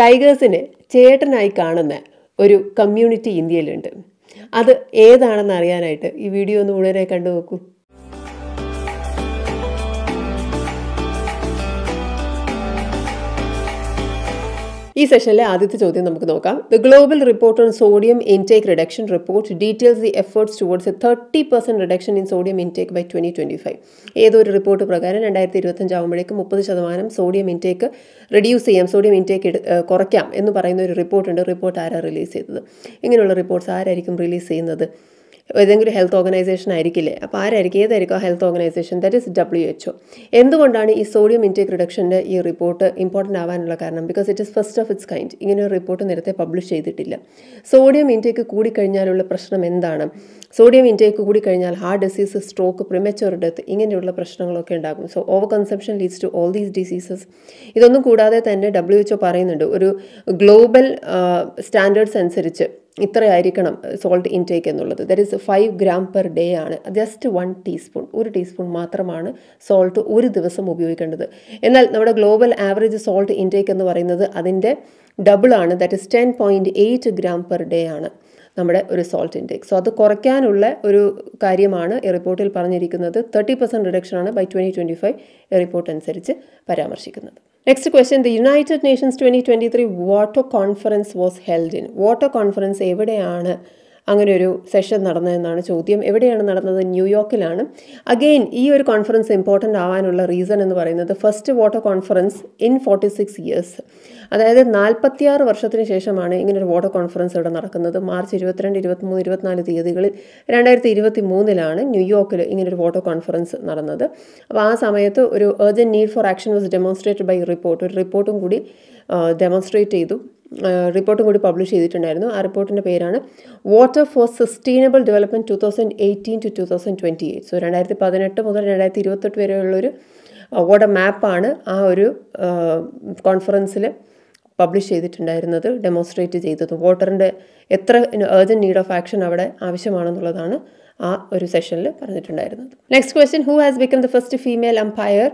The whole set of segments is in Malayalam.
ടൈഗേഴ്സിനെ ചേട്ടനായി കാണുന്ന ഒരു കമ്മ്യൂണിറ്റി ഇന്ത്യയിലുണ്ട് അത് ഏതാണെന്ന് അറിയാനായിട്ട് ഈ വീഡിയോ ഒന്ന് മുഴുവനായി കണ്ടു നോക്കൂ ഈ സെഷനിലെ ആദ്യത്തെ ചോദ്യം നമുക്ക് നോക്കാം the global report on sodium intake reduction report details the efforts towards a thirty percent reduction in sodium intake by twenty twenty five ഏതൊരു റിപ്പോർട്ട് പ്രകാരം രണ്ടായിരത്തി ഇരുപത്തഞ്ച് ആകുമ്പോഴേക്കും മുപ്പത് ശതമാനം സോഡിയം ഇൻടേക്ക് റിഡ്യൂസ് ചെയ്യാം സോഡിയം ഇൻടേക്ക് കുറയ്ക്കാം എന്ന് പറയുന്ന ഒരു റിപ്പോർട്ടുണ്ട് റിപ്പോർട്ട് ആരാണ് റിലീസ് ചെയ്തത് ഇങ്ങനെയുള്ള റിപ്പോർട്ട്സ് ആരായിരിക്കും റിലീസ് ചെയ്യുന്നത് ഏതെങ്കിലും ഹെൽത്ത് ഓർഗനൈസേഷൻ ആയിരിക്കില്ലേ അപ്പോൾ ആരായിരിക്കും ഏതായിരിക്കും ആ health organisation that is W H O എന്തുകൊണ്ടാണ് ഈ സോഡിയം ഇൻടേക്ക് റിഡക്ഷൻ്റെ ഈ റിപ്പോർട്ട് ഇമ്പോർട്ടൻ്റ് ആവാനുള്ള കാരണം because it is first of its kind ഇങ്ങനെ ഒരു റിപ്പോർട്ട് നേരത്തെ പബ്ലിഷ് ചെയ്തിട്ടില്ല സോഡിയം ഇൻടേക്ക് കൂടിക്കഴിഞ്ഞാലുള്ള പ്രശ്നം എന്താണ് സോഡിയം ഇൻടേക്ക് കൂടിക്കഴിഞ്ഞാൽ heart disease stroke premature death ഇങ്ങനെയുള്ള പ്രശ്നങ്ങളൊക്കെ ഉണ്ടാകും so over consumption leads to all these diseases ഇതൊന്നും കൂടാതെ തന്നെ ഡബ്ല്യു എച്ച് പറയുന്നുണ്ട് ഒരു ഗ്ലോബൽ സ്റ്റാൻഡേർഡ്സ് അനുസരിച്ച് ഇത്രയായിരിക്കണം സോൾട്ട് ഇൻടേക്ക് എന്നുള്ളത് that is five gram per day ആണ് ജസ്റ്റ് വൺ ടീസ്പൂൺ ഒരു ടീസ്പൂൺ മാത്രമാണ് സോൾട്ട് ഒരു ദിവസം ഉപയോഗിക്കേണ്ടത് എന്നാൽ നമ്മുടെ ഗ്ലോബൽ ആവറേജ് സോൾട്ട് ഇൻടേക്ക് എന്ന് പറയുന്നത് അതിൻ്റെ ആണ് that is ten point eight gram per day ആണ് നമ്മുടെ ഒരു സോൾട്ട് ഇൻടേക്ക് സോ അത് കുറയ്ക്കാനുള്ള ഒരു കാര്യമാണ് ഈ റിപ്പോർട്ടിൽ പറഞ്ഞിരിക്കുന്നത് തേർട്ടി പെർസെൻറ്റ് റിഡക്ഷനാണ് by twenty twenty five report അനുസരിച്ച് പരാമർശിക്കുന്നത് Next question, the United Nations 2023 Water Conference was held in. Water Conference, every day, Anna. അങ്ങനെ ഒരു സെഷൻ നടന്നതെന്നാണ് ചോദ്യം എവിടെയാണ് നടന്നത് ന്യൂയോർക്കിലാണ് അഗെയിൻ ഈ ഒരു കോൺഫറൻസ് ഇമ്പോർട്ടൻ്റ് ആവാനുള്ള റീസൺ എന്ന് പറയുന്നത് first water conference in forty six years അതായത് നാൽപ്പത്തിയാറ് വർഷത്തിന് ശേഷമാണ് ഇങ്ങനൊരു വാട്ടർ കോൺഫറൻസ് ഇവിടെ നടക്കുന്നത് മാർച്ച് ഇരുപത്തിരണ്ട് ഇരുപത്തിമൂന്ന് ഇരുപത്തിനാല് തീയതികളിൽ രണ്ടായിരത്തി ഇരുപത്തി മൂന്നിലാണ് ന്യൂയോർക്കിൽ ഇങ്ങനൊരു വാട്ടർ കോൺഫറൻസ് നടന്നത് അപ്പോൾ ആ സമയത്ത് ഒരു urgent need for action was demonstrated by report ഒരു റിപ്പോർട്ടും കൂടി ഡെമോൺസ്ട്രേറ്റ് ചെയ്തു റിപ്പോർട്ടും കൂടി പബ്ലിഷ് ചെയ്തിട്ടുണ്ടായിരുന്നു ആ റിപ്പോർട്ടിൻ്റെ പേരാണ് water for sustainable development two thousand eighteen to two thousand twenty eight so രണ്ടായിരത്തി പതിനെട്ട് മുതൽ രണ്ടായിരത്തി ഇരുപത്തെട്ട് വരെയുള്ളൊരു വാട്ടർ മാപ്പാണ് ആ ഒരു കോൺഫറൻസിൽ പബ്ലിഷ് ചെയ്തിട്ടുണ്ടായിരുന്നത് ഡെമോൺസ്ട്രേറ്റ് ചെയ്തത് വാട്ടറിൻ്റെ എത്ര ഏർജൻറ്റ് നീഡ് ഓഫ് ആക്ഷൻ അവിടെ ആവശ്യമാണെന്നുള്ളതാണ് ആ ഒരു സെഷനിൽ പറഞ്ഞിട്ടുണ്ടായിരുന്നത് next question who has become the first female umpire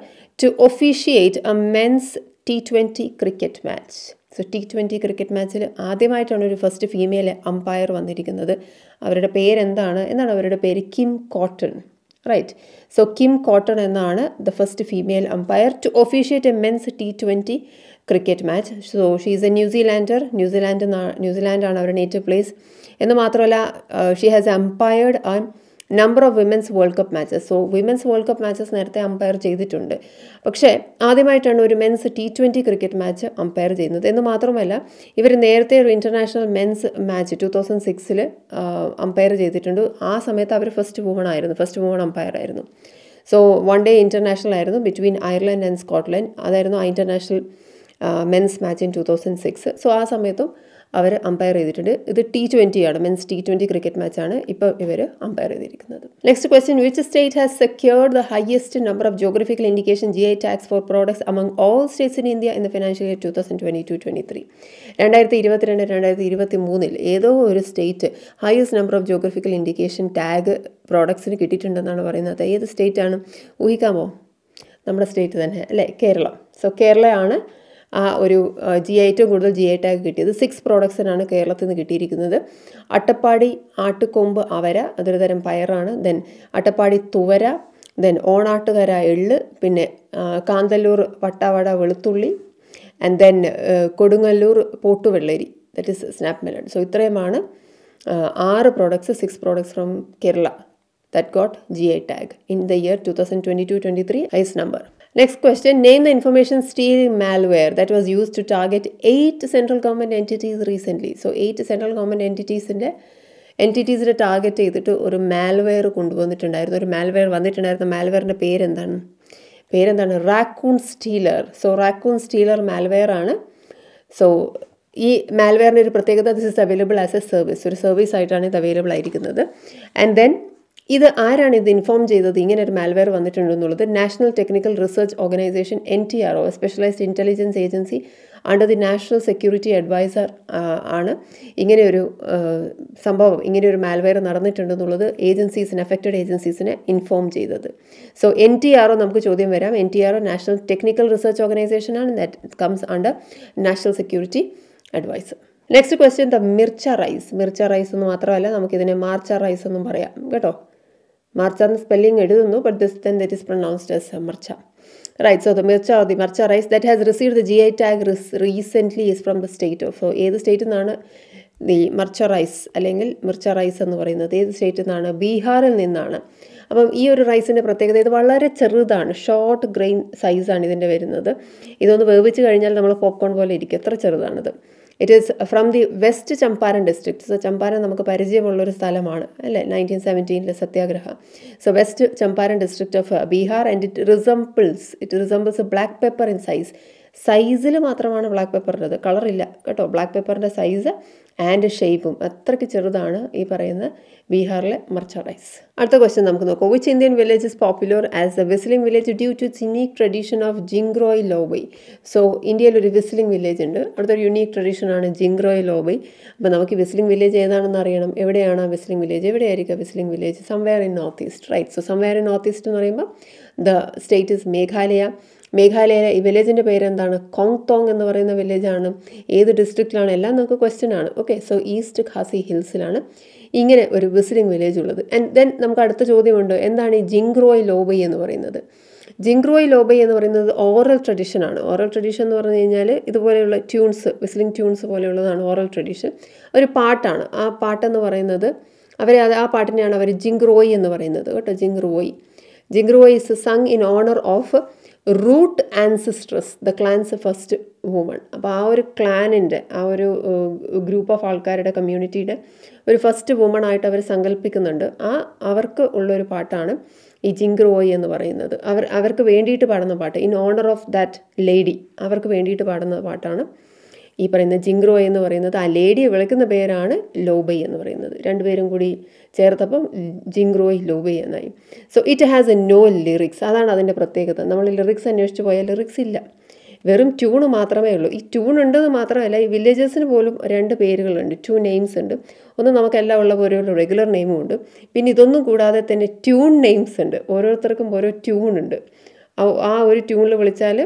to officiate a men's T twenty cricket match so T twenty cricket മാച്ചിൽ ആദ്യമായിട്ടാണ് ഒരു ഫസ്റ്റ് ഫീമെയിൽ അമ്പയർ വന്നിരിക്കുന്നത് അവരുടെ പേരെന്താണ് എന്നാണ് അവരുടെ പേര് Kim Cotton right so Kim Cotton എന്നാണ് the first female umpire to officiate a men's T twenty cricket match so she is a New Zealander New Zealand ന്യൂസിലാൻഡാണ് അവരുടെ നേറ്റീവ് പ്ലേസ് എന്ന് മാത്രമല്ല she has umpired and number of women's world cup matches so women's world cup matches നേരത്തെ അമ്പയർ ചെയ്തിട്ടുണ്ട് പക്ഷേ ആദ്യമായിട്ടാണ് ഒരു men's T twenty cricket match umpire ചെയ്യുന്നത് എന്ന് മാത്രമല്ല ഇവർ നേരത്തെ ഒരു international men's match two thousand സിക്സിൽ അമ്പയർ ചെയ്തിട്ടുണ്ട് ആ സമയത്ത് അവർ ഫസ്റ്റ് വുമൺ ആയിരുന്നു ഫസ്റ്റ് വുമൺ അമ്പയർ ആയിരുന്നു സോ വൺ ഡേ ഇൻ്റർനാഷണൽ ആയിരുന്നു ബിറ്റ്വീൻ അയർലൻഡ് ആൻഡ് സ്കോട്ട്ലൻഡ് അതായിരുന്നു ആ international men's match in two thousand six so ആ സമയത്തും അവർ അമ്പയർ ചെയ്തിട്ടുണ്ട് ഇത് ടി ട്വൻറ്റി ആണ് മീൻസ് ടി ട്വൻറ്റി ക്രിക്കറ്റ് മാച്ചാണ് ഇപ്പോൾ ഇവർ അമ്പയർ ചെയ്തിരിക്കുന്നത് next question which state has secured the highest number of geographical indication G I tags for products among all states in India in the financial year two thousand twenty two twenty three രണ്ടായിരത്തി ഇരുപത്തിരണ്ട് രണ്ടായിരത്തി ഇരുപത്തി മൂന്നിൽ ഏതോ ഒരു state highest number of geographical indication tag പ്രോഡക്ട്സിന് കിട്ടിയിട്ടുണ്ടെന്നാണ് പറയുന്നത് ഏത് സ്റ്റേറ്റാണ് ഊഹിക്കാമോ നമ്മുടെ സ്റ്റേറ്റ് തന്നെ അല്ലേ കേരളം സോ കേരളയാണ് ആ ഒരു ജി ഏറ്റവും കൂടുതൽ ജി ഐ ടാഗ് കിട്ടിയത് സിക്സ് പ്രോഡക്ട്സിനാണ് കേരളത്തിൽ നിന്ന് കിട്ടിയിരിക്കുന്നത് അട്ടപ്പാടി ആട്ടുകൊമ്പ് അവര അതൊരു തരം പയറാണ് ദെൻ അട്ടപ്പാടി തുവര ദെൻ ഓണാട്ടുകര എള്ള് പിന്നെ കാന്തല്ലൂർ വട്ടാവട വെളുത്തുള്ളി ആൻഡ് ദെൻ കൊടുങ്ങല്ലൂർ പോട്ടുവെള്ളരി that is snap melon so ഇത്രയുമാണ് ആറ് products six products from Kerala in the year two thousand twenty two 2022-23 is number next question name the information steal malware that was used to target eight central government entities recently so eight central government entities in എൻറ്റിറ്റീസിനെ ടാർഗറ്റ് ചെയ്തിട്ട് ഒരു മാൽവെയർ കൊണ്ടുവന്നിട്ടുണ്ടായിരുന്നു ഒരു മാൽവെയർ വന്നിട്ടുണ്ടായിരുന്ന മാൽവെയറിൻ്റെ പേരെന്താണ് പേരെന്താണ് Raccoon Stealer so Raccoon Stealer malware ആണ് സോ ഈ മാൽവെയറിൻ്റെ ഒരു പ്രത്യേകത this is available as a service ഒരു സർവീസ് ആയിട്ടാണ് ഇത് അവൈലബിൾ ആയിരിക്കുന്നത് ആൻഡ് ദെൻ ഇത് ആരാണ് ഇത് ഇൻഫോം ചെയ്തത് ഇങ്ങനെ ഒരു മാൽവെയർ വന്നിട്ടുണ്ടെന്നുള്ളത് National Technical Research Organisation N T R O specialised intelligence agency under the National Security Adviser ആണ് ഇങ്ങനെയൊരു സംഭവം ഇങ്ങനെയൊരു മാൽവെയർ നടന്നിട്ടുണ്ടെന്നുള്ളത് ഏജൻസീസിന് അഫക്റ്റഡ് ഏജൻസീസിനെ ഇൻഫോം ചെയ്തത് so N T R O നമുക്ക് ചോദ്യം വരാം N T R O National Technical Research ആണ് that comes under National Security Adviser next question the Mircha rice Mircha rice എന്ന് മാത്രമല്ല നമുക്കിതിനെ മാർച്ച റൈസ് എന്നും പറയാം കേട്ടോ മർച്ച എന്ന സ്പെല്ലിംഗ് എഴുതുന്നു but this then that is pronounced as Marcha right so the Mircha the Marcha rice that has receive the G I tag റിസ് recently is from the state of so ഏത് സ്റ്റേറ്റിൽ നിന്നാണ് ദി മർച്ച റൈസ് അല്ലെങ്കിൽ മിർച്ച റൈസ് എന്ന് പറയുന്നത് ഏത് സ്റ്റേറ്റിൽ നിന്നാണ് ബീഹാറിൽ നിന്നാണ് അപ്പം ഈ ഒരു റൈസിൻ്റെ പ്രത്യേകത ഇത് വളരെ ചെറുതാണ് ഷോർട്ട് ഗ്രെയിൻ സൈസാണ് ഇതിൻ്റെ വരുന്നത് ഇതൊന്ന് വേവിച്ച് കഴിഞ്ഞാൽ നമ്മൾ പോപ്കോൺ പോലെ ഇരിക്കും എത്ര ചെറുതാണിത് it is from the West Champaran district so Champaran നമുക്ക് പരിചയമുള്ളൊരു സ്ഥലമാണ് അല്ലേ നയൻറ്റീൻ സെവൻറ്റീനിലെ സത്യാഗ്രഹം so West Champaran district of Bihar and it resembles it resembles black pepper in size സൈസിൽ മാത്രമാണ് ബ്ലാക്ക് പെപ്പറിൻ്റെത് കളറില്ല കേട്ടോ ബ്ലാക്ക് പേപ്പറിൻ്റെ സൈസ് ആൻഡ് ഷേപ്പും അത്രയ്ക്ക് ചെറുതാണ് ഈ പറയുന്ന ബീഹാറിലെ മർച്ചഡൈസ് അടുത്ത ക്വസ്റ്റ്യൻ നമുക്ക് നോക്കാം which Indian village is popular as a whistling village due to its unique tradition of Jingrwai Lawbei so ഇന്ത്യയിൽ ഒരു വിസിലിംഗ് വില്ലേജ് ഉണ്ട് അടുത്തൊരു യുണീക്ക് ട്രഡീഷനാണ് ജിംഗ്രോയ് ലോബൈ അപ്പോൾ നമുക്ക് വിസിലിംഗ് വില്ലേജ് ഏതാണെന്ന് അറിയണം എവിടെയാണ് ആ വിസിലിംഗ് വില്ലേജ് എവിടെയായിരിക്കും whistling village somewhere in North East right so somewhere in North East എന്ന് പറയുമ്പോൾ ദ സ്റ്റേറ്റ് ഇസ് മേഘാലയ മേഘാലയയിലെ ഈ വില്ലേജിൻ്റെ പേരെന്താണ് കോങ് തോങ് എന്ന് പറയുന്ന വില്ലേജാണ് ഏത് ഡിസ്ട്രിക്റ്റിലാണ് എല്ലാം നമുക്ക് ക്വസ്റ്റ്യൻ ആണ് ഓക്കെ സോ ഈസ്റ്റ് ഖാസി ഹിൽസിലാണ് ഇങ്ങനെ ഒരു വിസിറ്റിംഗ് വില്ലേജ് ഉള്ളത് ആൻഡ് ദെൻ നമുക്ക് അടുത്ത ചോദ്യമുണ്ട് എന്താണ് ഈ ജിങ്ക്രോയ് ലോബൈ എന്ന് പറയുന്നത് ജിങ്ക്രോയ് ലോബൈ എന്ന് പറയുന്നത് ഓറൽ ട്രഡീഷൻ ആണ് ഓറൽ ട്രഡീഷൻ എന്ന് പറഞ്ഞു കഴിഞ്ഞാൽ ഇതുപോലെയുള്ള ട്യൂൺസ് വിസ്ലിംഗ് ട്യൂൺസ് പോലെയുള്ളതാണ് ഓറൽ ട്രഡീഷൻ ഒരു പാട്ടാണ് ആ പാട്ടെന്ന് പറയുന്നത് അവർ ആ പാട്ടിനെയാണ് അവർ ജിങ്ക്രോയ് എന്ന് പറയുന്നത് കേട്ടോ Jingrwai Jingrwai is sung in honour of root ancestors the clan's first woman അപ്പോൾ ആ ഒരു ക്ലാനിൻ്റെ ആ ഒരു ഗ്രൂപ്പ് ഓഫ് ആൾക്കാരുടെ കമ്മ്യൂണിറ്റിയുടെ ഒരു ഫസ്റ്റ് വുമൺ ആയിട്ട് അവർ സങ്കല്പിക്കുന്നുണ്ട് ആ അവർക്ക് ഉള്ളൊരു പാട്ടാണ് ഈ ജിങ്ക്രോയ് എന്ന് പറയുന്നത് അവർ അവർക്ക് വേണ്ടിയിട്ട് പാടുന്ന പാട്ട് in honour of that lady അവർക്ക് വേണ്ടിയിട്ട് പാടുന്ന പാട്ടാണ് ഈ പറയുന്ന ജിങ്ക്രോയ് എന്ന് പറയുന്നത് ആ ലേഡിയെ വിളിക്കുന്ന പേരാണ് ലോബൈ എന്ന് പറയുന്നത് രണ്ടുപേരും കൂടി ചേർത്തപ്പം ജിങ്ക്രോയ് ലോബൈ എന്നായി so it has a no lyrics അതാണ് അതിൻ്റെ പ്രത്യേകത നമ്മൾ ലിറിക്സ് അന്വേഷിച്ച് പോയാൽ ലിറിക്സ് ഇല്ല വെറും ട്യൂണ് മാത്രമേ ഉള്ളൂ ഈ ട്യൂൺ ഉണ്ടെന്ന് മാത്രമല്ല ഈ വില്ലേജസിന് പോലും രണ്ട് പേരുകളുണ്ട് ടു നെയിംസ് ഉണ്ട് ഒന്ന് നമുക്കെല്ലാം ഉള്ള പോലെ ഒരു റെഗുലർ നെയിമും ഉണ്ട് പിന്നെ ഇതൊന്നും കൂടാതെ തന്നെ ട്യൂൺ നെയിംസ് ഉണ്ട് ഓരോരുത്തർക്കും ഓരോ ട്യൂൺ ഉണ്ട് ആ ഒരു ട്യൂണിൽ വിളിച്ചാൽ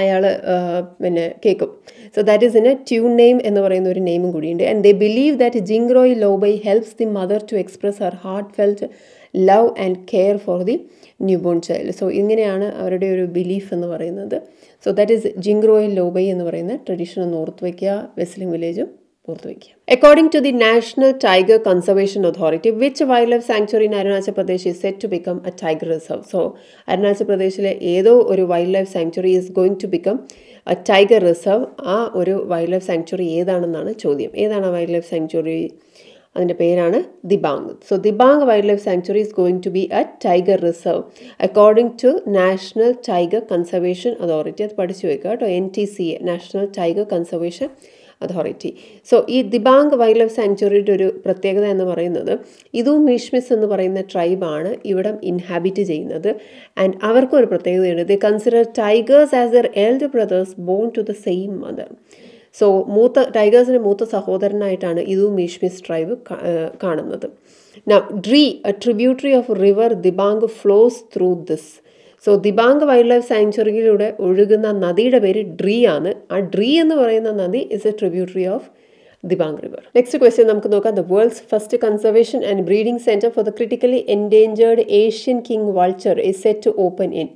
അയാൾ പിന്നെ കേൾക്കും so that is in a tune name എന്ന് പറയുന്ന ഒരു നെയിമും കൂടിയുണ്ട് and they believe that Jingrwai Lawbei helps the mother to express our heartfelt love and care for the newborn child so ഇങ്ങനെയാണ് അവരുടെ ഒരു ബിലീഫ് എന്ന് പറയുന്നത് so that is Jingrwai Lawbei എന്ന് പറയുന്ന ട്രഡീഷണൽ നോർത്ത് വയ്ക്കുക വെസ്ലിംഗ് വില്ലേജും ഓർത്തുവയ്ക്കുക according to the National tiger conservation Authority which wild life sanctuary in Arunachal Pradesh is set to become a tiger reserve so Arunachal പ്രദേശിലെ ഏതോ ഒരു wild life sanctuary is going to become a tiger reserve ആ ഒരു വൈൽഡ് ലൈഫ് സാങ്ച്വറി ഏതാണെന്നാണ് ചോദ്യം ഏതാണ് ആ വൈൽഡ് ലൈഫ് സാങ്ച്വറി അതിൻ്റെ പേരാണ് Dibang so Dibang wild life sanctuary is going to be a tiger reserve according to national tiger conservation authority അത് പഠിച്ചു വെക്കുക കേട്ടോ N T C A national tiger conservation authority so ഈ ദിബാങ് വൈൽഡ് ലൈഫ് സാങ്ച്വറിയുടെ ഒരു പ്രത്യേകത എന്ന് പറയുന്നത് ഇതും മീഷ്മിസ് എന്ന് പറയുന്ന ട്രൈബാണ് ഇവിടം ഇൻഹാബിറ്റ് ചെയ്യുന്നത് ആൻഡ് അവർക്കും ഒരു പ്രത്യേകതയുണ്ട് they consider tigers as their elder brothers born to the same mother so മൂത്ത ടൈഗേഴ്സിൻ്റെ മൂത്ത സഹോദരനായിട്ടാണ് ഇതു മീഷ്മിസ് ട്രൈബ് കാണുന്നത് Now, Dri, a tributary of river Dibang, flows through this. So Dibang wild life സാങ്ച്വറിയിലൂടെ ഒഴുകുന്ന നദിയുടെ പേര് ഡ്രീ ആണ് ആ ഡ്രീ എന്ന് പറയുന്ന നദി is a tributary of Dibang river next question നമുക്ക് നോക്കാം the world's first conservation and breeding centre for the critically endangered Asian king vulture is set to open in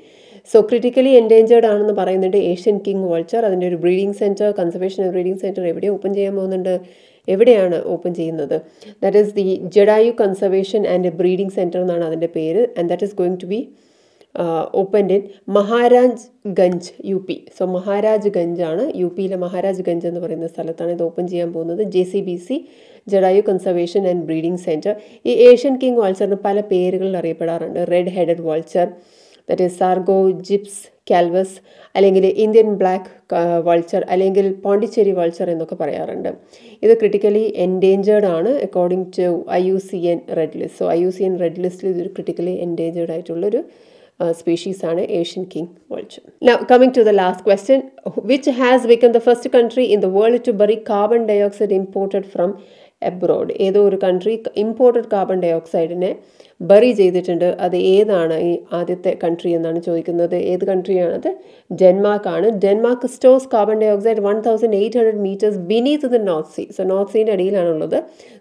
so critically endangered ആണെന്ന് പറയുന്നുണ്ട് ഏഷ്യൻ കിങ് വൾച്ചർ അതിൻ്റെ ഒരു breeding centre conservation and breeding centre എവിടെ ഓപ്പൺ ചെയ്യാൻ പോകുന്നുണ്ട് എവിടെയാണ് ഓപ്പൺ ചെയ്യുന്നത് that is the Jatayu conservation and breeding centre എന്നാണ് അതിൻ്റെ പേര് and that is going to be opened in Maharajganj U P so Maharajganj ആണ് യു പിയിലെ മഹാരാജ് ഗഞ്ച് എന്ന് പറയുന്ന സ്ഥലത്താണ് ഇത് ഓപ്പൺ ചെയ്യാൻ പോകുന്നത് J C B C Jatayu conservation and breeding centre ഈ ഏഷ്യൻ കിങ് വാൾച്ചറിന് പല പേരുകളിൽ അറിയപ്പെടാറുണ്ട് red headed vulture that is Sarcogyps calvus അല്ലെങ്കിൽ ഇന്ത്യൻ ബ്ലാക്ക് വൾച്ചർ അല്ലെങ്കിൽ പോണ്ടിച്ചേരി വൾച്ചർ എന്നൊക്കെ പറയാറുണ്ട് ഇത് ക്രിട്ടിക്കലി എൻഡേഞ്ചേർഡ് ആണ് according to I U C N red list so I U C N red ലിസ്റ്റിൽ ഇതൊരു ക്രിട്ടിക്കലി എൻഡേഞ്ചേർഡ് ആയിട്ടുള്ളൊരു uh, species ആണ് Asian king vulture. Now coming to the last question, which has become the first country in the world to bury carbon dioxide imported from abroad? ഏതോ ഒരു കൺട്രി ഇമ്പോർട്ടഡ് കാർബൺ ഡയോക്സൈഡിനെ ബറി ചെയ്തിട്ടുണ്ട് അത് ഏതാണ് ഈ ആദ്യത്തെ കൺട്രി എന്നാണ് ചോദിക്കുന്നത് ഏത് കൺട്രിയാണ് ഡെൻമാർക്കാണ് Denmark stores carbon dioxide one thousand eight hundred metres beneath the North Sea so North സീൻ്റെ അടിയിലാണുള്ളത്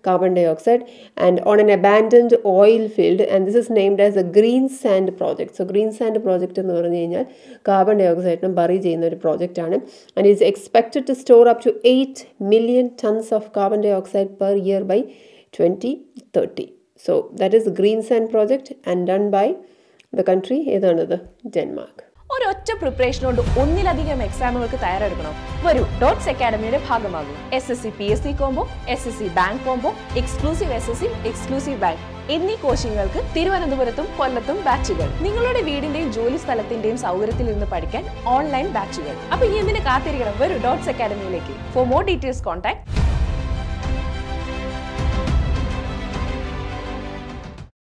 carbon dioxide and on an abandoned oil field and this is named as a green sand project so green sand project എന്ന് പറഞ്ഞു കഴിഞ്ഞാൽ കാർബൺ ഡൈ ഓക്സൈഡിനും ബറി ചെയ്യുന്ന ഒരു പ്രോജക്റ്റ് ആണ് and it's expected to store up to eight million tons of carbon dioxide per year by twenty thirty so that is green sand sand and done by the country ഏതാണത് ഡെൻമാർക്ക് ഒരൊറ്റ പ്രിപ്പറേഷൻ കൊണ്ട് ഒന്നിലധികം എക്സാമുകൾക്ക് തയ്യാറെടുക്കണോ വരൂ ഡോട്ട്സ് അക്കാഡമിയുടെ ഭാഗമാകും S S C P S C combo S S C bank combo exclusive S S C exclusive bank എന്നീ കോച്ചിങ്ങുകൾക്ക് തിരുവനന്തപുരത്തും കൊല്ലത്തും ബാച്ചുകൾ നിങ്ങളുടെ വീടിന്റെയും ജോലി സ്ഥലത്തിന്റെയും സൗകര്യത്തിൽ നിന്ന് പഠിക്കാൻ ഓൺലൈൻ ബാച്ചുകൾ അപ്പൊ ഇനി എന്തിനു കാത്തിരിക്കണം വരൂ ഡോട്ട്സ് അക്കാഡമിയിലേക്ക് ഫോർ മോർ ഡീറ്റെയിൽസ് കോൺടാക്ട്